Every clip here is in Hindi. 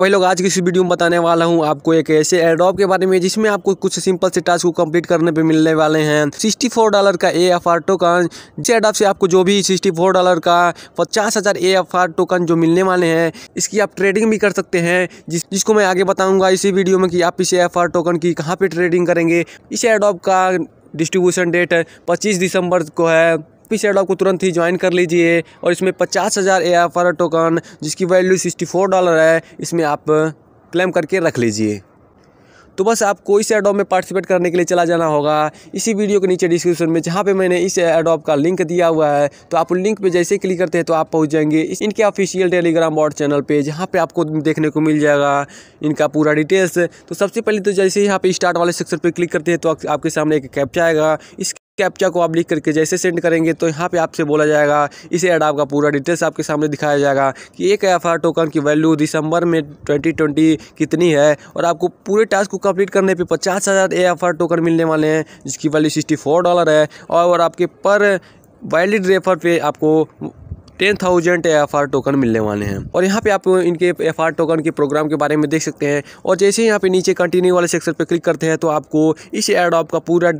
वही लोग आज की इस वीडियो में बताने वाला हूँ आपको एक ऐसे एड्रॉप के बारे में जिसमें आपको कुछ सिंपल से टास्क को कंप्लीट करने पे मिलने वाले हैं 64 डॉलर का ए एफ आर टोकन जिस एड्रॉप से आपको जो भी 64 डॉलर का पचास हज़ार ए एफ आर टोकन जो मिलने वाले हैं इसकी आप ट्रेडिंग भी कर सकते हैं जिस जिसको मैं आगे बताऊँगा इसी वीडियो में कि आप इस ए एफ आर टोकन की कहाँ पर ट्रेडिंग करेंगे इस एड्रॉप का डिस्ट्रीब्यूशन डेट पच्चीस दिसंबर को है हैप्पी शेडो को तुरंत ही ज्वाइन कर लीजिए और इसमें पचास हज़ार ए टोकन जिसकी वैल्यू सिक्सटी फोर डॉलर है इसमें आप क्लेम करके रख लीजिए तो बस आपको इस एडॉप में पार्टिसिपेट करने के लिए चला जाना होगा इसी वीडियो के नीचे डिस्क्रिप्शन में जहाँ पे मैंने इस एडॉप का लिंक दिया हुआ है तो आप लिंक पे जैसे क्लिक करते हैं तो आप पहुँच जाएंगे इनके ऑफिशियल टेलीग्राम बॉट चैनल पे जहाँ पे आपको देखने को मिल जाएगा इनका पूरा डिटेल्स तो सबसे पहले तो जैसे यहाँ पे स्टार्ट वाले सेक्शन पर क्लिक करते हैं तो आपके सामने एक कैप्चा आएगा इस कैप्चा को आप लिख करके जैसे सेंड करेंगे तो यहाँ पे आपसे बोला जाएगा इसे एडाप का पूरा डिटेल्स आपके सामने दिखाया जाएगा कि एक एफ टोकन की वैल्यू दिसंबर में 2020 कितनी है और आपको पूरे टास्क को कंप्लीट करने पे पचास हज़ार ए एफ टोकन मिलने वाले हैं जिसकी वैल्यू सिक्सटी फोर डॉलर है और आपके पर वैलिड रेफर पे आपको ten thousand F R token मिलने वाले हैं और यहाँ पे आप इनके एफ आर टोकन के प्रोग्राम के बारे में देख सकते हैं और जैसे यहाँ पे नीचे कंटिन्यू वाले सेक्शन पे क्लिक करते हैं तो आपको इस एड ऑप का पूरा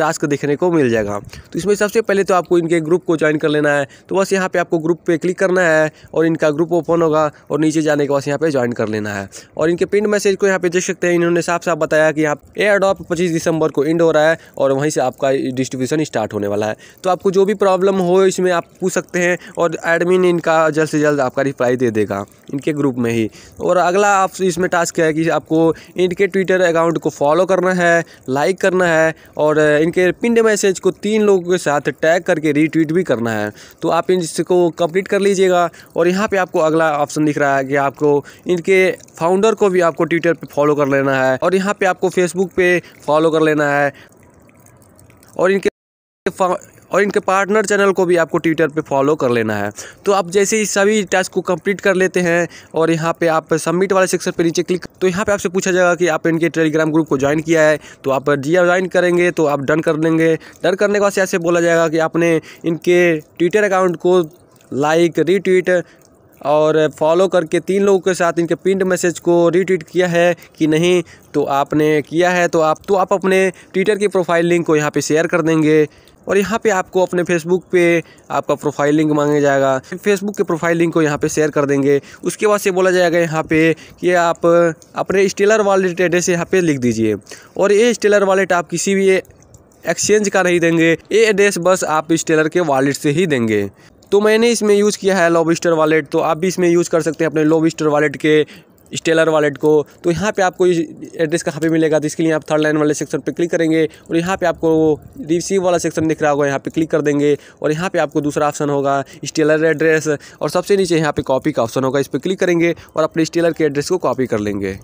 टास्क देखने को मिल जाएगा तो इसमें सबसे पहले तो आपको इनके ग्रुप को ज्वाइन कर लेना है तो बस यहाँ पर आपको ग्रुप पर क्लिक करना है और इनका ग्रुप ओपन होगा और नीचे जाने के बाद यहाँ पर ज्वाइन कर लेना है और इनके पिन मैसेज को यहाँ पर देख सकते हैं इन्होंने साफ साफ बताया कि यहाँ एयर ड्रॉप पच्चीस दिसंबर को एंड हो रहा है और वहीं से आपका डिस्ट्रीब्यूशन स्टार्ट होने वाला है तो आपको जो भी प्रॉब्लम हो इसमें आप पूछ सकते हैं और एडमिन इनका जल्द से जल्द आपका रिप्लाई दे देगा इनके ग्रुप में ही और अगला आप इसमें टास्क है कि आपको इनके ट्विटर अकाउंट को फॉलो करना है लाइक करना है और इन इनके पिंड मैसेज को तीन लोगों के साथ टैग करके रीट्वीट भी करना है तो आप इन इसको कंप्लीट कर लीजिएगा और यहाँ पे आपको अगला ऑप्शन दिख रहा है कि आपको इनके फाउंडर को भी आपको ट्विटर पे फॉलो कर लेना है और यहाँ पे आपको फेसबुक पे फॉलो कर लेना है और इनके और इनके पार्टनर चैनल को भी आपको ट्विटर पर फॉलो कर लेना है तो आप जैसे ही सभी टास्क को कंप्लीट कर लेते हैं और यहाँ पे आप सबमिट वाले सेक्शन पर नीचे क्लिक तो यहाँ पे आपसे पूछा जाएगा कि आप इनके टेलीग्राम ग्रुप को ज्वाइन किया है तो आप जी ज्वाइन करेंगे तो आप डन कर लेंगे डन करने के बाद ऐसे बोला जाएगा कि आपने इनके ट्विटर अकाउंट को लाइक रीट्वीट और फॉलो करके तीन लोगों के साथ इनके पिंड मैसेज को रीट्वीट किया है कि नहीं तो आपने किया है तो आप तो आप अपने ट्विटर की प्रोफाइल लिंक को यहाँ पे शेयर कर देंगे और यहाँ पे आपको अपने फेसबुक पे आपका प्रोफाइल लिंक मांगा जाएगा फेसबुक के प्रोफाइल लिंक को यहाँ पे शेयर कर देंगे उसके बाद से बोला जाएगा यहाँ पे कि आप अपने स्टेलर वॉलेट एड्रेस यहाँ पे लिख दीजिए और ये स्टेलर वॉलेट आप किसी भी एक्सचेंज का नहीं देंगे ये एड्रेस बस आप स्टेलर के वॉलेट से ही देंगे तो मैंने इसमें यूज़ किया है लॉबिस्टर वॉलेट तो आप भी इसमें यूज़ कर सकते हैं अपने लॉबिस्टर वॉलेट के स्टेलर वॉलेट को तो यहाँ पे आपको एड्रेस कहाँ पे मिलेगा तो इसके लिए आप थर्ड लाइन वाले सेक्शन पे क्लिक करेंगे और यहाँ पे आपको रिसीव वाला सेक्शन दिख रहा होगा यहाँ पे क्लिक कर देंगे और यहाँ पे आपको दूसरा ऑप्शन होगा स्टेलर एड्रेस और सबसे नीचे यहाँ पे कॉपी का ऑप्शन होगा इस पर क्लिक करेंगे और अपने स्टेलर के एड्रेस को कॉपी कर लेंगे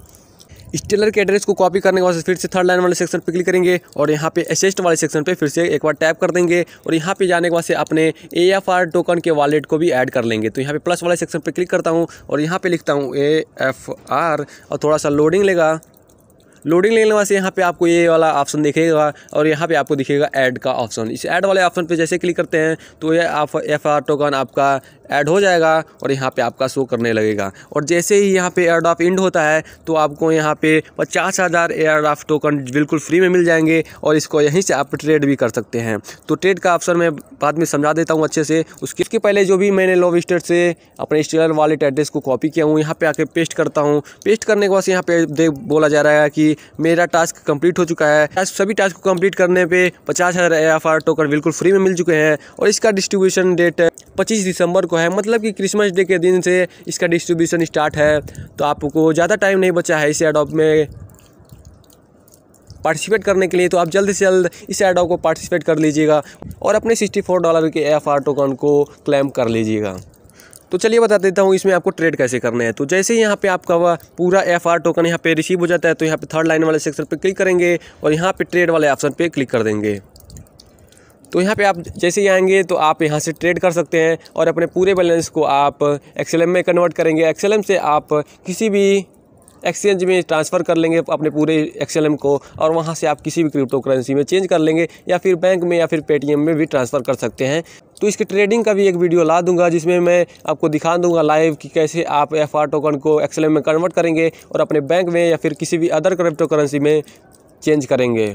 स्टेलर के एड्रेस को कॉपी करने के बाद फिर से थर्ड लाइन वाले सेक्शन पर क्लिक करेंगे और यहाँ पे असिस्ट वाले सेक्शन पर फिर से एक बार टैप कर देंगे और यहाँ पे जाने के बाद से अपने ए एफ आर टोकन के वॉलेट को भी ऐड कर लेंगे तो यहाँ पे प्लस वाले सेक्शन पर क्लिक करता हूँ और यहाँ पे लिखता हूँ ए एफ आर और थोड़ा सा लोडिंग लेगा लोडिंग लेने वाले यहाँ पे आपको ये वाला ऑप्शन दिखेगा और यहाँ पे आपको दिखेगा ऐड का ऑप्शन इस ऐड वाले ऑप्शन पे जैसे क्लिक करते हैं तो ये आप एफ आर टोकन आपका ऐड हो जाएगा और यहाँ पे आपका शो करने लगेगा और जैसे ही यहाँ पे एयर ऑफ इंड होता है तो आपको यहाँ पे पचास हज़ार एयर ऑफ टोकन बिल्कुल फ्री में मिल जाएंगे और इसको यहीं से आप ट्रेड भी कर सकते हैं तो ट्रेड का ऑप्शन मैं बाद में समझा देता हूँ अच्छे से उसके इसके पहले जो भी मैंने लोव स्टेट से अपने स्टेलर वालेट एड्रेस को कॉपी किया हूँ यहाँ पर आके पेस्ट करता हूँ पेस्ट करने के बाद यहाँ पे बोला जा रहा है कि मेरा टास्क कंप्लीट हो चुका है टास्क सभी टास्क को कंप्लीट करने पे पचास हज़ार ए एफ आर टोकन बिल्कुल फ्री में मिल चुके हैं और इसका डिस्ट्रीब्यूशन डेट पच्चीस दिसंबर को है मतलब कि क्रिसमस डे के दिन से इसका डिस्ट्रीब्यूशन स्टार्ट है तो आपको ज़्यादा टाइम नहीं बचा है इस एडॉप में पार्टिसिपेट करने के लिए तो आप जल्द से जल्द इस एडॉप को पार्टिसिपेट कर लीजिएगा और अपने सिक्सटी फोर डॉलर के एफ आर टोकन को क्लेम कर लीजिएगा तो चलिए बता देता हूँ इसमें आपको ट्रेड कैसे करना है तो जैसे ही यहाँ पे आपका पूरा एफ आर टोकन यहाँ पे रिसीव हो जाता है तो यहाँ पे थर्ड लाइन वाले सेक्शन पे क्लिक करेंगे और यहाँ पे ट्रेड वाले ऑप्शन पे क्लिक कर देंगे तो यहाँ पे आप जैसे ही आएंगे तो आप यहाँ से ट्रेड कर सकते हैं और अपने पूरे बैलेंस को आप एक्सएलएम में कन्वर्ट करेंगे एक्सएलएम से आप किसी भी एक्सचेंज में ट्रांसफ़र कर लेंगे अपने पूरे एक्सएलएम को और वहाँ से आप किसी भी क्रिप्टो करेंसी में चेंज कर लेंगे या फिर बैंक में या फिर पेटीएम में भी ट्रांसफ़र कर सकते हैं तो इसके ट्रेडिंग का भी एक वीडियो ला दूंगा जिसमें मैं आपको दिखा दूंगा लाइव कि कैसे आप एफ टोकन को एक्सएलएम में कन्वर्ट करेंगे और अपने बैंक में या फिर किसी भी अदर क्रिप्टो करेंसी में चेंज करेंगे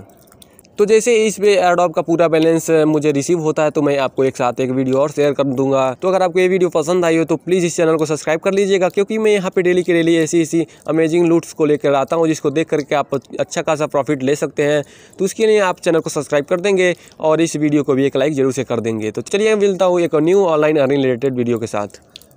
तो जैसे इस पे एडोप का पूरा बैलेंस मुझे रिसीव होता है तो मैं आपको एक साथ एक वीडियो और शेयर कर दूंगा तो अगर आपको ये वीडियो पसंद आई हो तो प्लीज़ इस चैनल को सब्सक्राइब कर लीजिएगा क्योंकि मैं यहाँ पे डेली के डेली ऐसी ऐसी अमेजिंग लूट्स को लेकर आता हूँ जिसको देख करके आप अच्छा खासा प्रॉफिट ले सकते हैं तो उसके लिए आप चैनल को सब्सक्राइब कर देंगे और इस वीडियो को भी एक लाइक जरूर से कर देंगे तो चलिए मिलता हूँ एक new online earning related video के साथ